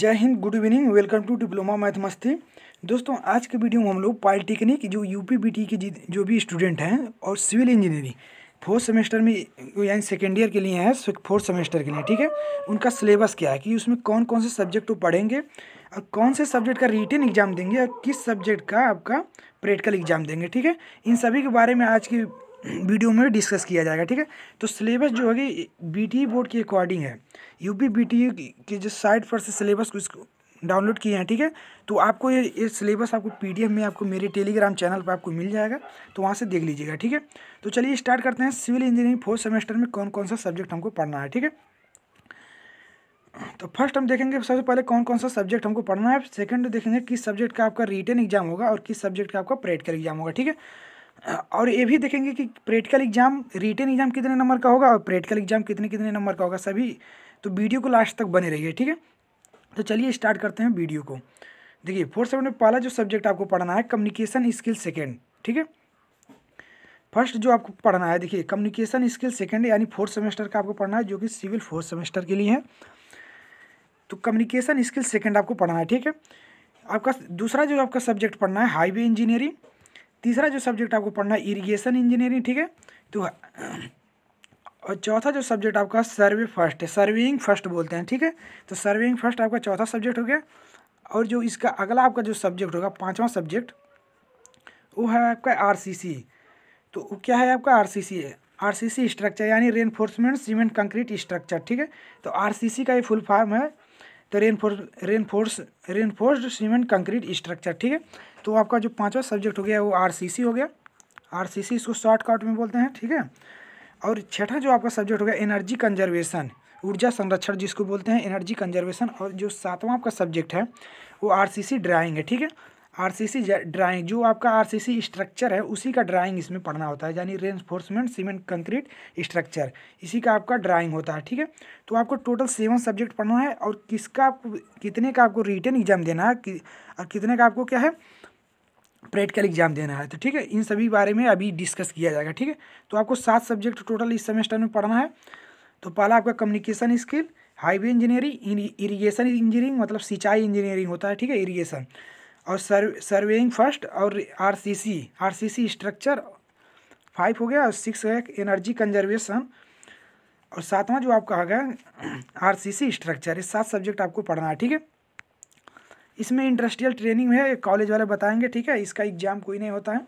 जय Hind good evening welcome to diploma math मस्ती दोस्तों आज के वीडियो में हम लोग पॉलिटेक्निक जो यू पी बी टी के जो भी स्टूडेंट हैं और सिविल इंजीनियरिंग फोर्थ सेमेस्टर में यानी सेकेंड ईयर के लिए हैं फोर्थ सेमेस्टर के लिए ठीक है उनका सिलेबस क्या है कि उसमें कौन कौन से सब्जेक्ट वो पढ़ेंगे और कौन से सब्जेक्ट का रिटर्न एग्जाम देंगे और किस सब्जेक्ट का आपका प्रैक्टिकल एग्जाम देंगे ठीक है इन सभी के बारे में आज की वीडियो में डिस्कस किया जाएगा ठीक है तो सिलेबस जो e है कि बी बोर्ड के अकॉर्डिंग है यूपी बी के जो साइट पर से सिलेबस कुछ डाउनलोड किए हैं ठीक है तो आपको ये ये सिलेबस आपको पीडीएफ में आपको मेरे टेलीग्राम चैनल पर आपको मिल जाएगा तो वहाँ से देख लीजिएगा ठीक है तो चलिए स्टार्ट करते हैं सिविल इंजीनियरिंग फोर्थ सेमेस्टर में कौन कौन सा सब्जेक्ट हमको पढ़ना है ठीक है तो फर्स्ट हम देखेंगे सबसे पहले कौन कौन सा सब्जेक्ट हमको पढ़ना है सेकंड देखेंगे किस सब्जेक्ट का आपका रिटर्न एग्जाम होगा और किस सब्जेक्ट का आपका प्रैक्टिकल एग्जाम होगा ठीक है और ये भी देखेंगे कि प्रैक्टिकल एग्जाम रिटर्न एग्जाम कितने नंबर का होगा और प्रैक्टिकल एग्जाम कितने कितने नंबर का होगा सभी तो वीडियो को लास्ट तक बने रहिए ठीक है तो चलिए स्टार्ट करते हैं वीडियो को देखिए फोर्थ सेवन में पहला जो सब्जेक्ट आपको पढ़ना है कम्युनिकेशन स्किल सेकेंड ठीक है फर्स्ट जो आपको पढ़ना है देखिए कम्युनिकेशन स्किल सेकेंड यानी फोर्थ सेमेस्टर का आपको पढ़ना है जो कि सिविल फोर्थ सेमेस्टर के लिए है तो कम्युनिकेशन स्किल सेकेंड आपको पढ़ना है ठीक है आपका दूसरा जो आपका सब्जेक्ट पढ़ना है हाईवे इंजीनियरिंग तीसरा जो सब्जेक्ट आपको पढ़ना है इरीगेशन इंजीनियरिंग ठीक है तो और चौथा जो सब्जेक्ट आपका सर्वे फर्स्ट है सर्वेइंग फर्स्ट बोलते हैं ठीक है तो सर्वेइंग फर्स्ट आपका चौथा सब्जेक्ट हो गया और जो इसका अगला आपका जो सब्जेक्ट होगा पाँचवा सब्जेक्ट वो है आपका आर तो वो क्या है आपका आर सी आर स्ट्रक्चर यानी रेनफोर्समेंट सीमेंट कंक्रीट स्ट्रक्चर ठीक है तो आर का ये फुल फॉर्म है तो reinforce reinforce reinforce cement concrete structure ठीक है तो आपका जो पांचवा सब्जेक्ट हो गया वो आरसीसी हो गया आरसीसी इसको शॉर्टकट में बोलते हैं ठीक है और छठा जो आपका सब्जेक्ट हो गया एनर्जी कंजर्वेशन ऊर्जा संरक्षण जिसको बोलते हैं एनर्जी कंजर्वेशन और जो सातवां आपका सब्जेक्ट है वो आरसीसी ड्राइंग है ठीक है आरसीसी ड्राइंग जो आपका आरसीसी स्ट्रक्चर है उसी का ड्राइंग इसमें पढ़ना होता है यानी रेनफोर्समेंट सीमेंट कंक्रीट स्ट्रक्चर इसी का आपका ड्राइंग होता है ठीक है तो आपको टोटल सेवन सब्जेक्ट पढ़ना है और किसका आपको कितने का आपको रिटर्न एग्जाम देना है कि, और कितने का आपको क्या है प्रैक्टिकल एग्जाम देना है तो ठीक है इन सभी बारे में अभी डिस्कस किया जाएगा ठीक है तो आपको सात सब्जेक्ट टोटल इस सेमेस्टर में पढ़ना है तो पहला आपका communication skill highway engineering irrigation engineering मतलब सिंचाई इंजीनियरिंग होता है ठीक है इरिगेशन और सर्व सर्वेइंग फर्स्ट और आरसीसी आरसीसी स्ट्रक्चर फाइव हो गया और सिक्स है एनर्जी कंजर्वेशन और सातवां जो आपका आ गया आरसीसी स्ट्रक्चर ये सात सब्जेक्ट आपको पढ़ना है ठीक है इसमें इंडस्ट्रियल ट्रेनिंग है कॉलेज वाले बताएंगे ठीक है इसका एग्जाम कोई नहीं होता है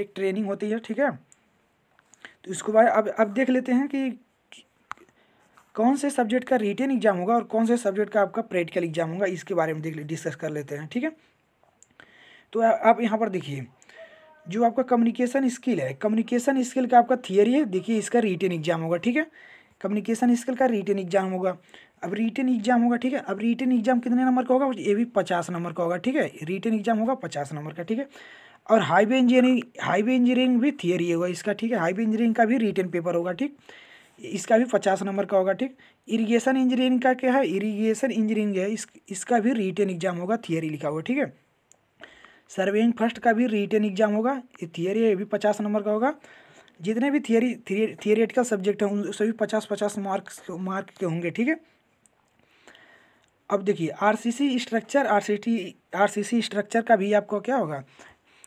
एक ट्रेनिंग होती है ठीक है तो इसको भाई अब अब देख लेते हैं कि कौन से सब्जेक्ट का रिटेन एग्जाम होगा और कौन से सब्जेक्ट का आपका प्रैक्टिकल एग्जाम होगा इसके बारे में देख डिस्कस कर लेते हैं ठीक है तो आप यहाँ पर देखिए जो आपका कम्युनिकेशन स्किल है कम्युनिकेशन स्किल का आपका थियरी है देखिए इसका रिटर्न एग्जाम होगा ठीक है कम्युनिकेशन स्किल का रिटर्न एग्जाम होगा अब रिटर्न एग्जाम होगा ठीक है अब रिटर्न एग्जाम कितने नंबर का होगा ये भी पचास नंबर का होगा ठीक है रिटर्न एग्जाम होगा पचास नंबर का ठीक है और हाईवे इंजीनियरिंग हाईवे इंजीनियरिंग भी थियरी होगा इसका ठीक है हाईवे इंजीनियरिंग का भी रिटर्न पेपर होगा ठीक इसका भी पचास नंबर का होगा ठीक इरीगेशन इंजीनियरिंग का क्या है इरीगेशन इंजीनियरिंग है इस इसका भी रिटर्न एग्जाम होगा थियरी लिखा हुआ ठीक है सर्वेइंग फर्स्ट का भी रिटर्न एग्जाम होगा ये थियरी ये भी पचास नंबर का होगा जितने भी थियरी थियरेटिकल सब्जेक्ट हैं उन सभी पचास पचास मार्क्स मार्क के होंगे ठीक है अब देखिए RCC structure RCT RCC structure का भी आपको क्या होगा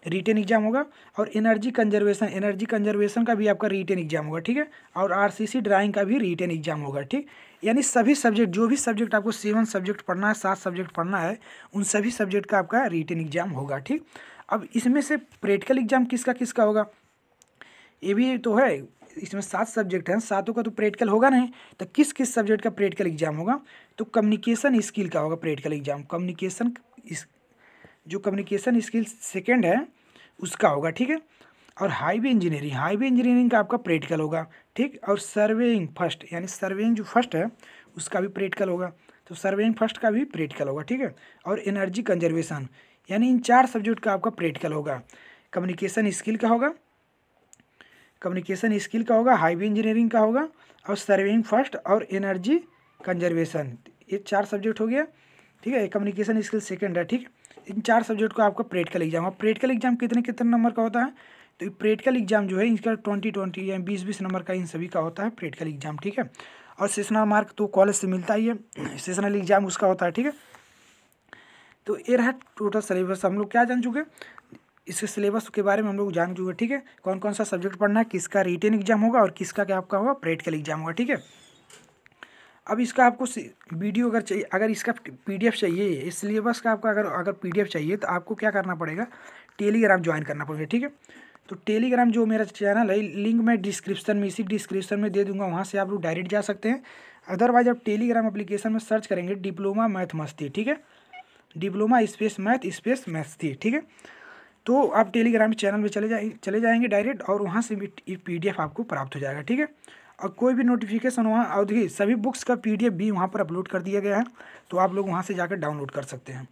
रिटेन एग्जाम होगा और एनर्जी कंजर्वेशन एनर्जी कंजर्वेशन का भी आपका रिटेन एग्जाम होगा ठीक है और आरसीसी ड्राइंग का भी रिटेन एग्जाम होगा ठीक यानी सभी सब्जेक्ट जो भी सब्जेक्ट आपको सेवन सब्जेक्ट पढ़ना है सात सब्जेक्ट पढ़ना है उन सभी सब्जेक्ट का आपका रिटेन एग्जाम होगा ठीक अब इसमें से प्रैक्टिकल एग्जाम किसका किसका होगा ये भी तो है इसमें सात सब्जेक्ट हैं सातों का तो प्रैक्टिकल होगा नहीं तो किस किस सब्जेक्ट का प्रैक्टिकल एग्जाम होगा तो कम्युनिकेशन स्किल का होगा प्रैक्टिकल एग्जाम कम्युनिकेशन जो कम्युनिकेशन स्किल सेकेंड है उसका होगा ठीक है और हाईवे इंजीनियरिंग हाईवे इंजीनियरिंग का आपका प्रैक्टिकल होगा ठीक और सर्वेइंग फर्स्ट यानी सर्वेइंग जो फर्स्ट है उसका भी प्रैक्टिकल होगा तो सर्वेइंग फर्स्ट का भी प्रैक्टिकल होगा ठीक है और एनर्जी कंजर्वेशन यानी इन चार सब्जेक्ट का आपका प्रैक्टिकल होगा कम्युनिकेशन स्किल का होगा कम्युनिकेशन स्किल का होगा हाईवे इंजीनियरिंग का होगा और सर्वेइंग फर्स्ट और एनर्जी कंजर्वेशन ये चार सब्जेक्ट हो गया ठीक है कम्युनिकेशन स्किल सेकेंड है ठीक है इन चार सब्जेक्ट को आपका प्रैक्टिकल एग्जाम और प्रैक्टिकल एग्जाम कितने कितने नंबर का होता है तो प्रैक्टिकल एग्जाम जो है इनका ट्वेंटी ट्वेंटी या बीस बीस नंबर का इन सभी का होता है प्रैक्टिकल एग्जाम ठीक है और सेशनल मार्क तो कॉलेज से मिलता ही है सेशनल एग्जाम उसका होता है ठीक है तो ये रहा टोटल सिलेबस हम लोग क्या जान चुके इसके सिलेबस के बारे में हम लोग जान चुके ठीक है कौन कौन सा सब्जेक्ट पढ़ना है किसका रिटेन एग्जाम होगा और किसका क्या आपका होगा प्रैक्टिकल एग्जाम होगा ठीक है अब इसका आपको वीडियो अगर चाहिए अगर इसका पीडीएफ चाहिए इस सिलेबस का आपका अगर अगर पीडीएफ चाहिए तो आपको क्या करना पड़ेगा टेलीग्राम ज्वाइन करना पड़ेगा ठीक है तो टेलीग्राम जो मेरा चैनल है लिंक मैं डिस्क्रिप्शन में इसी डिस्क्रिप्शन में दे दूंगा वहाँ से आप लोग डायरेक्ट जा सकते हैं अदरवाइज आप टेलीग्राम अप्लीकेशन में सर्च करेंगे डिप्लोमा मैथ मस्ती ठीक है डिप्लोमा स्पेस मैथ स्पेस मस्ती ठीक है तो आप टेलीग्राम चैनल में चले जाए चले जाएंगे डायरेक्ट और वहाँ से भी पी आपको प्राप्त हो जाएगा ठीक है और कोई भी नोटिफिकेशन वहाँ और देखिए सभी बुक्स का पी भी वहाँ पर अपलोड कर दिया गया है तो आप लोग वहाँ से जाकर डाउनलोड कर सकते हैं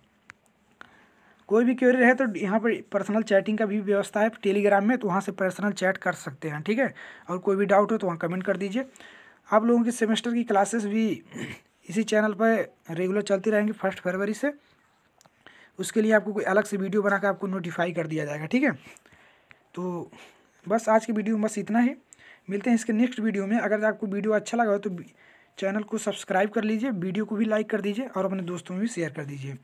कोई भी क्वेरी रहे तो यहाँ पर पर्सनल चैटिंग का भी व्यवस्था है टेलीग्राम में तो वहाँ से पर्सनल चैट कर सकते हैं ठीक है और कोई भी डाउट हो तो वहाँ कमेंट कर दीजिए आप लोगों की सेमेस्टर की क्लासेस भी इसी चैनल पर रेगुलर चलती रहेंगी फर्स्ट फरवरी से उसके लिए आपको कोई अलग से वीडियो बनाकर आपको नोटिफाई कर दिया जाएगा ठीक है तो बस आज की वीडियो में बस इतना ही मिलते हैं इसके नेक्स्ट वीडियो में अगर आपको वीडियो अच्छा लगा हो तो चैनल को सब्सक्राइब कर लीजिए वीडियो को भी लाइक कर दीजिए और अपने दोस्तों में भी शेयर कर दीजिए